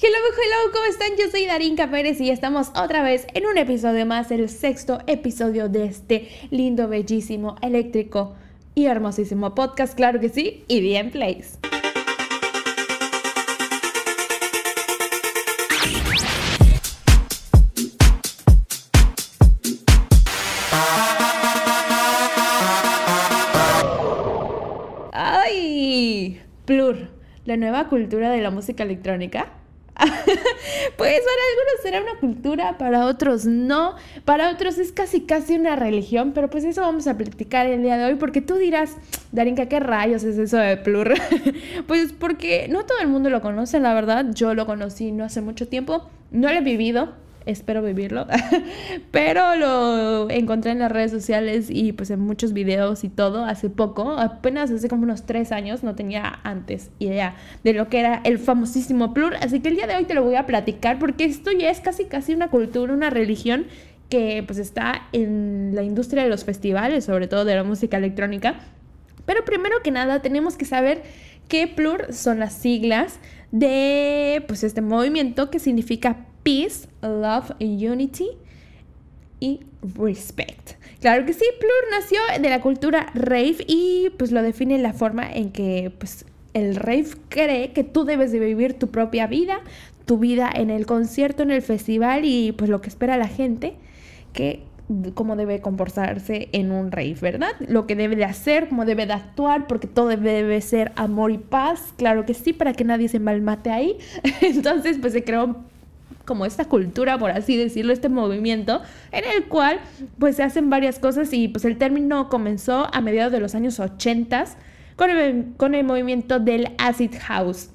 Hello, hello, ¿cómo están? Yo soy Darinka Pérez y estamos otra vez en un episodio más, el sexto episodio de este lindo, bellísimo, eléctrico y hermosísimo podcast, claro que sí, y bien place. ¡Ay! Plur, la nueva cultura de la música electrónica pues para algunos será una cultura, para otros no, para otros es casi casi una religión, pero pues eso vamos a platicar el día de hoy porque tú dirás, Darinka, ¿qué rayos es eso de plur? pues porque no todo el mundo lo conoce, la verdad, yo lo conocí no hace mucho tiempo, no lo he vivido, espero vivirlo, pero lo encontré en las redes sociales y pues en muchos videos y todo hace poco, apenas hace como unos tres años, no tenía antes idea de lo que era el famosísimo plur, así que el día de hoy te lo voy a platicar porque esto ya es casi casi una cultura, una religión que pues está en la industria de los festivales, sobre todo de la música electrónica. Pero primero que nada tenemos que saber qué plur son las siglas de pues este movimiento que significa peace, love, unity y respect. Claro que sí, Plur nació de la cultura rave y pues lo define la forma en que pues el rave cree que tú debes de vivir tu propia vida, tu vida en el concierto, en el festival y pues lo que espera la gente que cómo debe comportarse en un rave, ¿verdad? Lo que debe de hacer, cómo debe de actuar, porque todo debe, ser amor y paz, claro que sí, para que nadie se malmate ahí. Entonces, pues se creó como esta cultura, por así decirlo, este movimiento, en el cual pues se hacen varias cosas y pues el término comenzó a mediados de los años 80 con el, con el movimiento del acid house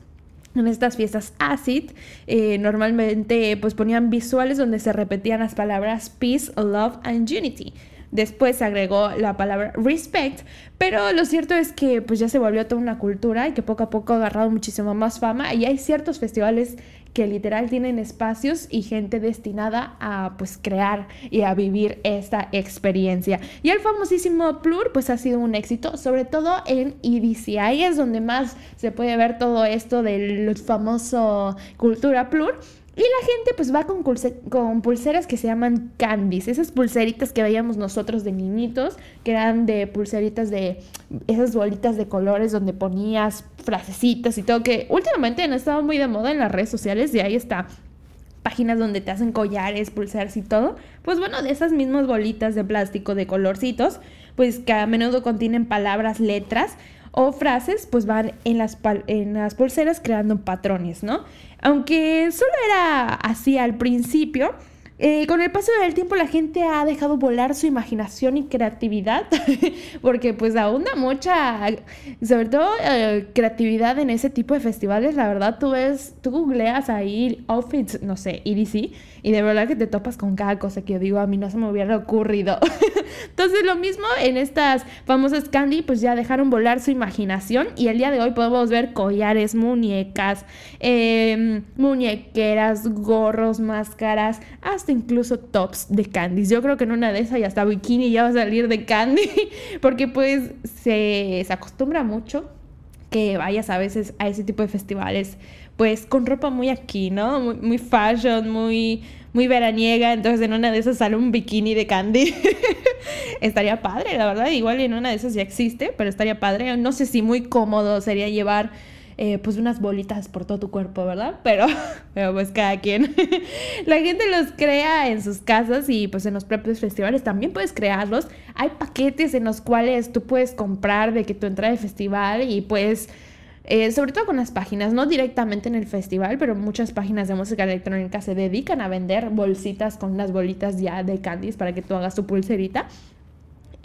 en estas fiestas acid eh, normalmente pues ponían visuales donde se repetían las palabras peace, love and unity. Después se agregó la palabra respect, pero lo cierto es que pues ya se volvió toda una cultura y que poco a poco ha agarrado muchísimo más fama y hay ciertos festivales que literal tienen espacios y gente destinada a pues crear y a vivir esta experiencia. Y el famosísimo Plur pues ha sido un éxito, sobre todo en EDCI, Ahí es donde más se puede ver todo esto del famoso cultura Plur. Y la gente pues va con, con pulseras que se llaman candies, esas pulseritas que veíamos nosotros de niñitos, que eran de pulseritas de esas bolitas de colores donde ponías frasecitas y todo, que últimamente no estaba muy de moda en las redes sociales y ahí está páginas donde te hacen collares, pulseras y todo, pues bueno, de esas mismas bolitas de plástico de colorcitos, pues que a menudo contienen palabras, letras o frases, pues van en las, en las pulseras creando patrones, ¿no? Aunque solo era así al principio, eh, con el paso del tiempo la gente ha dejado volar su imaginación y creatividad, porque pues abunda mucha, sobre todo eh, creatividad en ese tipo de festivales. La verdad, tú ves, tú googleas ahí outfits, no sé, EDC, y de verdad que te topas con cada cosa que yo digo, a mí no se me hubiera ocurrido. Entonces lo mismo en estas famosas candy, pues ya dejaron volar su imaginación y el día de hoy podemos ver collares, muñecas, em, muñequeras, gorros, máscaras, incluso tops de Candy. Yo creo que en una de esas ya está bikini ya va a salir de Candy, porque pues se, acostumbra mucho que vayas a veces a ese tipo de festivales, pues con ropa muy aquí, ¿no? Muy, fashion, muy, muy veraniega, entonces en una de esas sale un bikini de Candy. estaría padre, la verdad, igual en una de esas ya existe, pero estaría padre. No sé si muy cómodo sería llevar eh, pues unas bolitas por todo tu cuerpo, ¿verdad? Pero, pues cada quien. La gente los crea en sus casas y pues en los propios festivales también puedes crearlos. Hay paquetes en los cuales tú puedes comprar de que tú entras al festival y pues... Eh, sobre todo con las páginas, no directamente en el festival, pero muchas páginas de música electrónica se dedican a vender bolsitas con unas bolitas ya de candies para que tú hagas tu pulserita.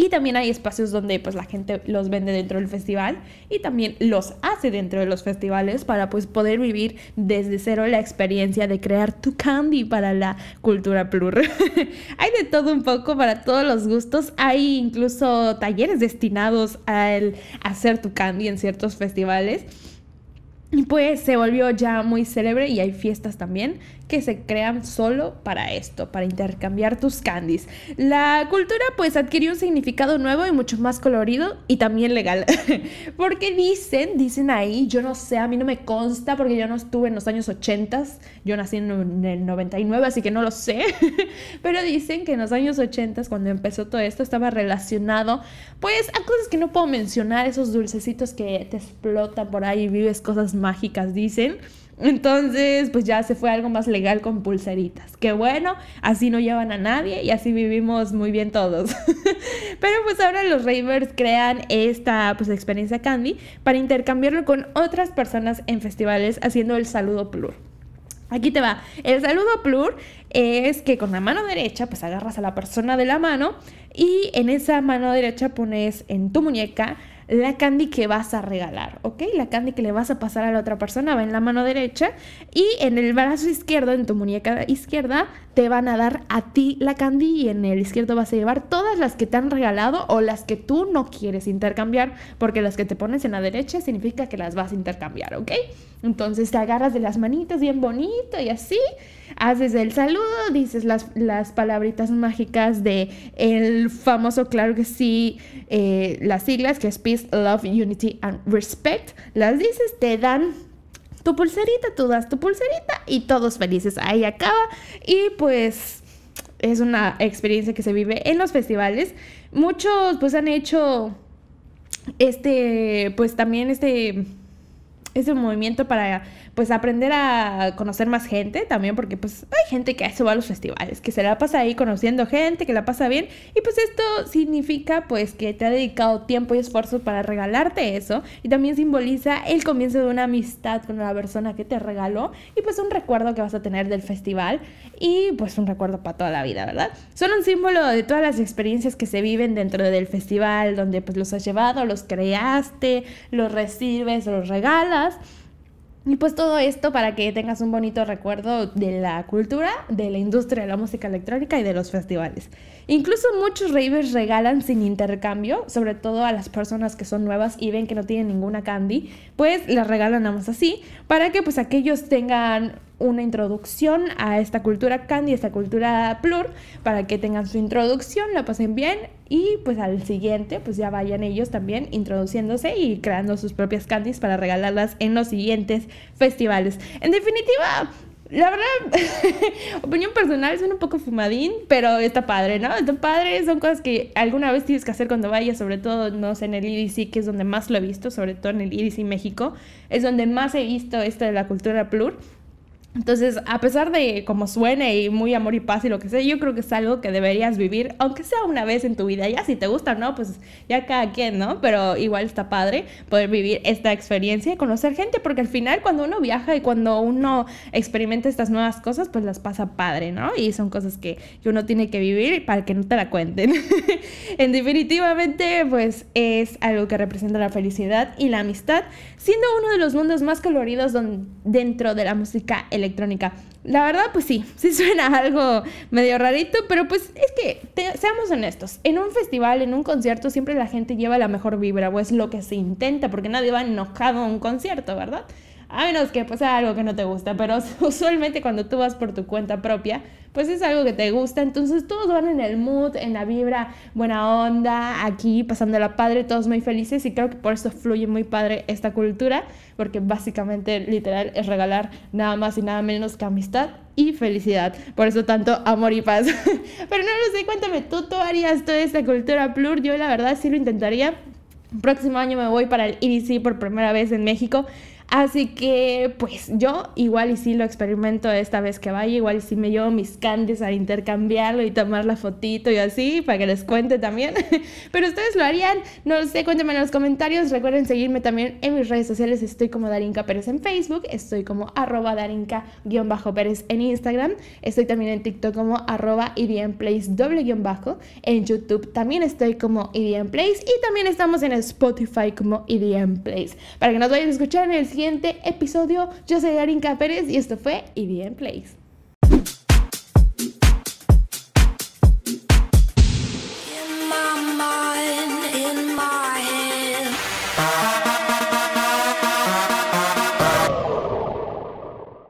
Y también hay espacios donde pues la gente los vende dentro del festival y también los hace dentro de los festivales para pues poder vivir desde cero la experiencia de crear tu candy para la cultura plur. hay de todo un poco para todos los gustos. Hay incluso talleres destinados al hacer tu candy en ciertos festivales pues se volvió ya muy célebre y hay fiestas también que se crean solo para esto, para intercambiar tus candies. La cultura pues adquirió un significado nuevo y mucho más colorido y también legal. porque dicen, dicen ahí, yo no sé, a mí no me consta porque yo no estuve en los años 80, yo nací en el 99, así que no lo sé. Pero dicen que en los años 80, cuando empezó todo esto, estaba relacionado pues a cosas que no puedo mencionar, esos dulcecitos que te explotan por ahí y vives cosas mágicas, dicen. Entonces, pues ya se fue algo más legal con pulseritas. Que bueno, así no llevan a nadie y así vivimos muy bien todos. Pero pues ahora los ravers crean esta pues experiencia Candy para intercambiarlo con otras personas en festivales haciendo el saludo plur. Aquí te va. El saludo plur es que con la mano derecha, pues agarras a la persona de la mano y en esa mano derecha pones en tu muñeca la candy que vas a regalar, ¿ok? La candy que le vas a pasar a la otra persona va en la mano derecha y en el brazo izquierdo, en tu muñeca izquierda, te van a dar a ti la candy y en el izquierdo vas a llevar todas las que te han regalado o las que tú no quieres intercambiar, porque las que te pones en la derecha significa que las vas a intercambiar, ¿ok? Entonces te agarras de las manitas bien bonito y así, haces el saludo, dices las, las palabritas mágicas de el famoso, claro que sí, eh, las siglas que es Peace Love, Unity and Respect. Las dices, te dan tu pulserita, tú das tu pulserita y todos felices. Ahí acaba. Y pues es una experiencia que se vive en los festivales. Muchos pues han hecho este, pues también este es un movimiento para pues aprender a conocer más gente también porque pues hay gente que eso va a los festivales, que se la pasa ahí conociendo gente, que la pasa bien y pues esto significa pues que te ha dedicado tiempo y esfuerzo para regalarte eso y también simboliza el comienzo de una amistad con la persona que te regaló y pues un recuerdo que vas a tener del festival y pues un recuerdo para toda la vida, ¿verdad? Son un símbolo de todas las experiencias que se viven dentro del festival donde pues los has llevado, los creaste, los recibes, los regalas y pues todo esto para que tengas un bonito recuerdo de la cultura, de la industria de la música electrónica y de los festivales. Incluso muchos ravers regalan sin intercambio, sobre todo a las personas que son nuevas y ven que no tienen ninguna candy, pues las regalan así, para que pues aquellos tengan una introducción a esta cultura candy, esta cultura plur, para que tengan su introducción, la pasen bien y pues al siguiente pues ya vayan ellos también introduciéndose y creando sus propias candies para regalarlas en los siguientes festivales. En definitiva, la verdad, opinión personal, suena un poco fumadín, pero está padre, ¿no? Está padre, son cosas que alguna vez tienes que hacer cuando vayas, sobre todo, no sé, en el IDC, que es donde más lo he visto, sobre todo en el IDC México, es donde más he visto esto de la cultura plur. Entonces, a pesar de cómo suene y muy amor y paz y lo que sea, yo creo que es algo que deberías vivir, aunque sea una vez en tu vida. Ya si te gusta no, pues ya cada quien, ¿no? Pero igual está padre poder vivir esta experiencia y conocer gente, porque al final cuando uno viaja y cuando uno experimenta estas nuevas cosas, pues las pasa padre, ¿no? Y son cosas que, uno tiene que vivir para que no te la cuenten. en definitivamente, pues es algo que representa la felicidad y la amistad, siendo uno de los mundos más coloridos dentro de la música electrónica. La verdad, pues sí, sí suena algo medio rarito, pero pues es que, seamos honestos, en un festival, en un concierto, siempre la gente lleva la mejor vibra, o es lo que se intenta, porque nadie va enojado a un concierto, ¿verdad? a menos que pues sea algo que no te gusta, pero usualmente cuando tú vas por tu cuenta propia, pues es algo que te gusta, entonces todos van en el mood, en la vibra, buena onda, aquí pasándola padre, todos muy felices y creo que por eso fluye muy padre esta cultura, porque básicamente literal es regalar nada más y nada menos que amistad y felicidad, por eso tanto amor y paz. pero no lo sé, cuéntame, ¿tú, tú harías toda esta cultura plur? Yo la verdad sí lo intentaría. próximo año me voy para el EDC por primera vez en México. Así que pues yo igual y sí lo experimento esta vez que vaya, igual y sí me llevo mis candies a intercambiarlo y tomar la fotito y así para que les cuente también. Pero ustedes lo harían, no lo sé, cuéntenme en los comentarios. Recuerden seguirme también en mis redes sociales, estoy como Darinka Pérez en Facebook, estoy como arroba Darinka-Pérez en Instagram, estoy también en TikTok como arroba place doble bajo, en YouTube también estoy como place y también estamos en Spotify como Place. Para que nos vayan a escuchar en el episodio. Yo soy Darinka Pérez y esto fue EDM Place.